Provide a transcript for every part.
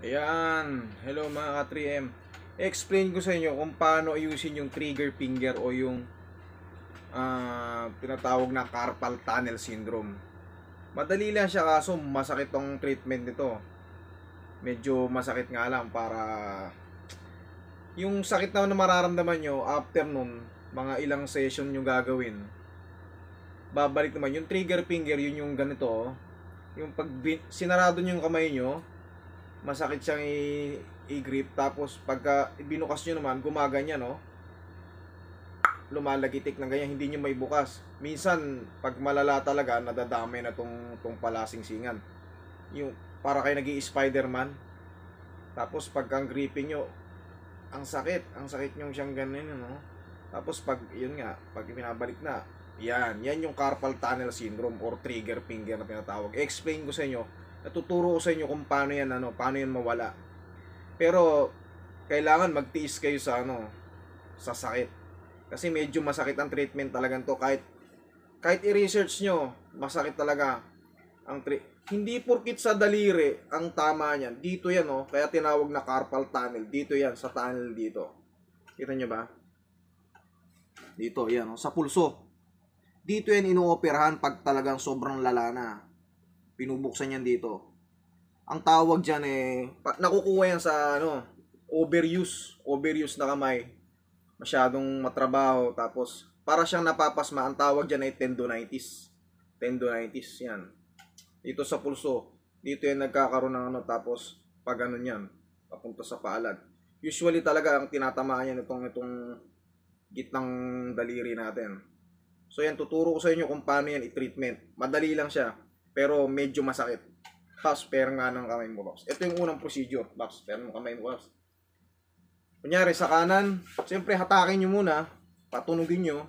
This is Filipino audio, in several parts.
Ayan. Hello mga ka-3M. Explain ko sa inyo kung paano ayusin yung trigger finger o yung uh, tinatawag na carpal tunnel syndrome. Madali lang siya kaso masakit tong treatment nito. Medyo masakit nga lang para yung sakit na mararamdaman nyo after nun, mga ilang session yung gagawin. Babalik naman yung trigger finger, yun yung ganito. Oh. Yung pag sinarado nyo yung kamay nyo, masakit siyang i- i-grip tapos pagka binukas nyo naman gumaganyan no lumalagitik ng ganyan hindi nyo may bukas minsan pag malala talaga nadadami na tong, tong palasing singan yung para kayo naging Spiderman tapos pag ang gripping nyo ang sakit ang sakit nyo siyang ganyan no tapos pag yun nga pag pinabalik na yan yan yung carpal tunnel syndrome or trigger finger na pinatawag explain ko sa inyo Natuturo ko sa inyo kung paano yan, ano, paano yan mawala. Pero, kailangan magtiis kayo sa, ano, sa sakit. Kasi medyo masakit ang treatment talaga to. Kahit, kahit i-research nyo, masakit talaga ang treatment hindi porkit sa daliri ang tama niyan. Dito yan, oh. Kaya tinawag na carpal tunnel. Dito yan, sa tunnel dito. Kita niyo ba? Dito, yan, oh. Sa pulso. Dito yan inooperahan pag talagang sobrang lala na. Pinubuksan yan dito. Ang tawag dyan eh, pa, nakukuha yan sa ano, overuse. Overuse na kamay. Masyadong matrabaho. Tapos, para siyang napapasma. Ang tawag dyan ay tendonitis. Tendonitis, yan. Dito sa pulso. Dito yan nagkakaroon ng ano. Tapos, pag ano yan, papunta sa paalad. Usually talaga ang tinatamaan yan itong, itong gitnang daliri natin. So yan, tuturo ko sa inyo kung paano yan i-treatment. Madali lang siya pero medyo masakit. Box, pair nga ng kamay mo, box. Ito yung unang procedure, box, pair ng kamay mo, box. Kunyari, sa kanan, siyempre hatakin nyo muna, patunugin nyo.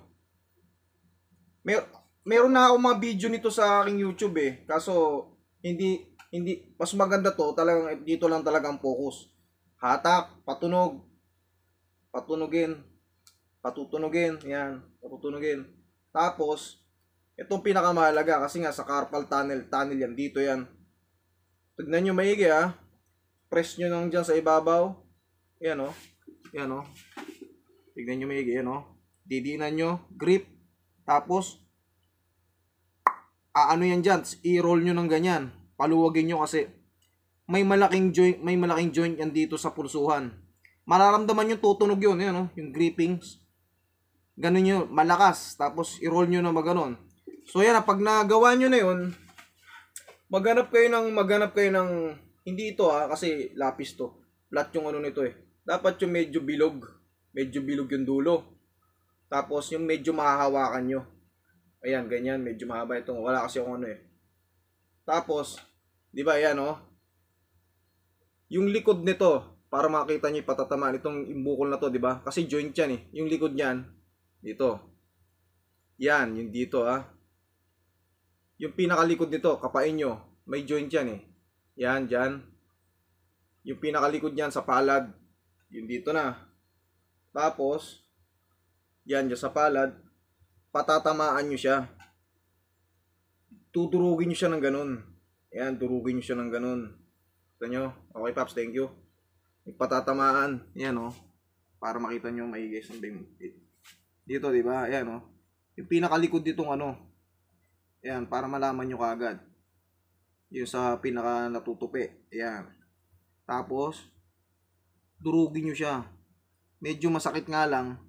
Mer meron na ako mga video nito sa aking YouTube eh, kaso hindi, hindi, mas maganda to, talagang eh, dito lang talaga ang focus. Hatak, patunog, patunugin, patutunugin, yan, patutunugin. Tapos, Itong pinakamahalaga kasi nga sa carpal tunnel, tunnel yan, dito yan. Tignan nyo maigi ha. Ah. Press nyo nang dyan sa ibabaw. Yan o. Oh. Yan o. Oh. Tignan nyo maigi, yan o. Oh. Didinan nyo, grip. Tapos, aano yan dyan, i-roll nyo ng ganyan. Paluwagin nyo kasi may malaking joint, may malaking joint yan dito sa pulsuhan. Mararamdaman yung tutunog yun, yan o, yung grippings. Ganun yun, malakas. Tapos, i-roll nyo na maganon. So yan, pag nagawa nyo na yun, maghanap kayo ng, maghanap kayo ng, hindi ito ah, kasi lapis to. Flat yung ano nito eh. Dapat yung medyo bilog. Medyo bilog yung dulo. Tapos yung medyo mahahawakan nyo. Ayan, ganyan. Medyo mahaba itong, wala kasi yung ano eh. Tapos, di ba yan oh. Yung likod nito, para makita nyo patatamaan itong imbukol na to, di ba? Kasi joint yan eh. Yung likod niyan, dito. Yan, yung dito ah. Yung pinakalikod nito, kapain nyo. May joint yan eh. Yan, dyan. Yung pinakalikod niyan sa palad. Yung dito na. Tapos, yan dyan sa palad. Patatamaan nyo siya. Tuturugin nyo siya ng ganun. Yan, turugin nyo siya ng ganun. Kita nyo? Okay, Paps, thank you. Ipatatamaan. Yan, oh. Para makita nyo may maigay sa dito, di ba? Ayan, oh. Yung pinakalikod nitong ano, Ayan, para malaman nyo kaagad. Yung sa pinaka natutupi. Ayan. Tapos, durugin nyo siya. Medyo masakit nga lang.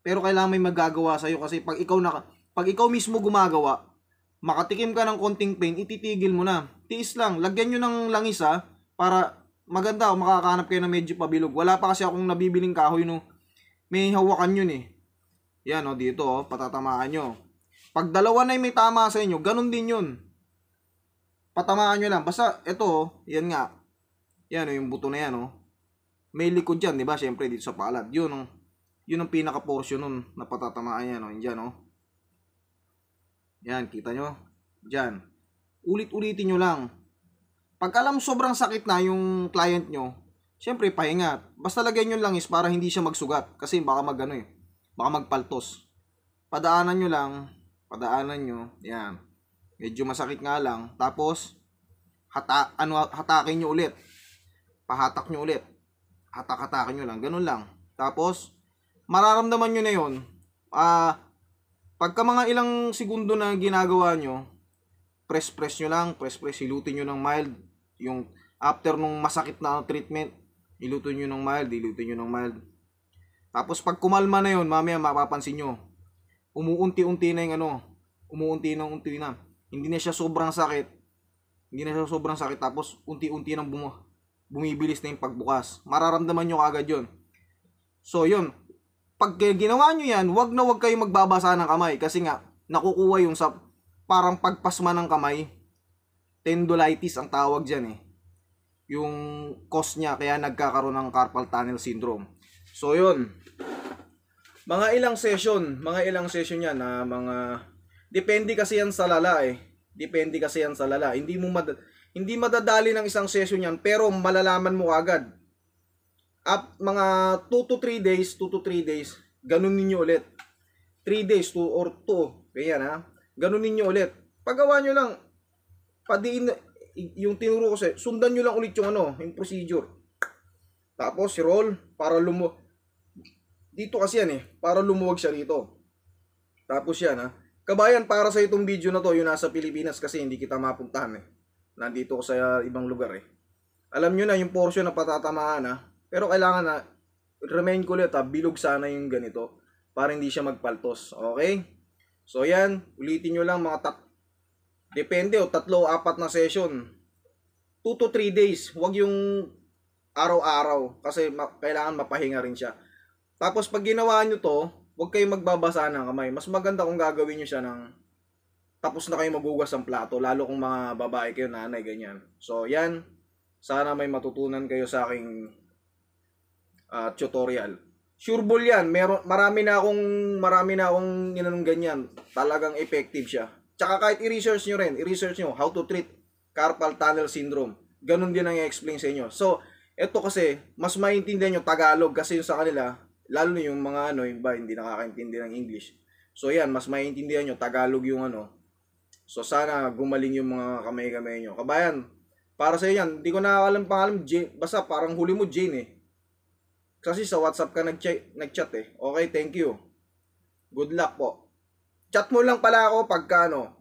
Pero kailangan may magagawa sa'yo kasi pag ikaw, na, pag ikaw mismo gumagawa, makatikim ka ng konting pain, ititigil mo na. Tiis lang. Lagyan nyo ng langis ha, para maganda kung makakahanap kayo ng medyo pabilog. Wala pa kasi akong nabibiling kahoy no. May hawakan yun eh. Yan o, oh, dito o, oh, patatamaan nyo. Pag dalawa na may tama sa inyo, ganun din yun. Patamaan nyo lang. Basta, ito, oh, yan nga. Yan, oh, yung buto na yan, oh. May likod yan, di ba? Siyempre, dito sa palad. Yun, oh. Yun ang pinaka-portion nun na patatamaan yan, oh. Yan, oh. Yan, kita nyo? Diyan. Ulit-ulitin nyo lang. Pag alam sobrang sakit na yung client nyo, siyempre, paingat. Basta lagay nyo lang is para hindi siya magsugat. Kasi baka magano eh. Baka magpaltos. Padaanan nyo lang padaanan nyo, yan. Medyo masakit nga lang. Tapos, hata, ano, hatakin nyo ulit. Pahatak nyo ulit. Hatak-hatakin nyo lang. Ganun lang. Tapos, mararamdaman nyo na yun. Ah, uh, pagka mga ilang segundo na ginagawa nyo, press-press nyo lang, press-press, hilutin nyo ng mild. Yung after nung masakit na treatment, iluto nyo ng mild, iluto nyo ng mild. Tapos pag kumalma na yon mamaya mapapansin nyo, umuunti-unti na yung ano, umuunti na unti na. Hindi na siya sobrang sakit. Hindi na siya sobrang sakit tapos unti-unti nang bum bumibilis na yung pagbukas. Mararamdaman nyo kagad yon. So yun, pag ginawa nyo yan, wag na wag kayo magbabasa ng kamay kasi nga nakukuha yung sa parang pagpasma ng kamay. Tendolitis ang tawag dyan eh. Yung cause niya kaya nagkakaroon ng carpal tunnel syndrome. So yun, mga ilang session, mga ilang session yan na ah, mga depende kasi yan sa lala eh. Depende kasi yan sa lala. Hindi mo mad hindi madadali ng isang session yan pero malalaman mo agad. At mga 2 to 3 days, 2 to 3 days, ganun ninyo ulit. 3 days to or 2, ganyan ha. Ah. Ganun ninyo ulit. Pagawa nyo lang, padiin, yung tinuro ko sa sundan nyo lang ulit yung ano, yung procedure. Tapos roll para lumo dito kasi yan eh, para lumuwag siya rito. Tapos yan ha. Kabayan, para sa itong video na to, yung nasa Pilipinas kasi hindi kita mapuntahan eh. Nandito ko sa ibang lugar eh. Alam nyo na yung portion na patatamaan ha. Pero kailangan na, remain ko ulit ha, bilog sana yung ganito. Para hindi siya magpaltos. Okay? So yan, ulitin nyo lang mga tat... Depende o, oh. tatlo o apat na session. 2 to 3 days. Huwag yung araw-araw kasi ma- kailangan mapahinga rin siya. Tapos pag ginawa nyo to, huwag kayong magbabasa ng kamay. Mas maganda kung gagawin nyo siya ng tapos na kayo magugas ng plato. Lalo kung mga babae kayo, nanay, ganyan. So, yan. Sana may matutunan kayo sa aking uh, tutorial. Sureball yan. Meron, marami na akong, marami na akong ginanong ganyan. Talagang effective siya. Tsaka kahit i-research nyo rin, i-research nyo how to treat carpal tunnel syndrome. Ganon din ang i-explain sa inyo. So, ito kasi, mas maintindihan nyo Tagalog kasi yung sa kanila, lalo na yung mga ano, yung ba, hindi nakakaintindi ng English. So yan, mas maiintindihan nyo, Tagalog yung ano. So sana gumaling yung mga kamay-kamay nyo. Kabayan, para sa yan, hindi ko na nakakalam pangalan, Jane, basta parang huli mo Jane eh. Kasi sa WhatsApp ka nag-chat, nag-chat eh. Okay, thank you. Good luck po. Chat mo lang pala ako pagka ano,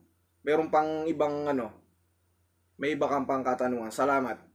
meron pang ibang ano, may iba kang pang katanungan. Salamat.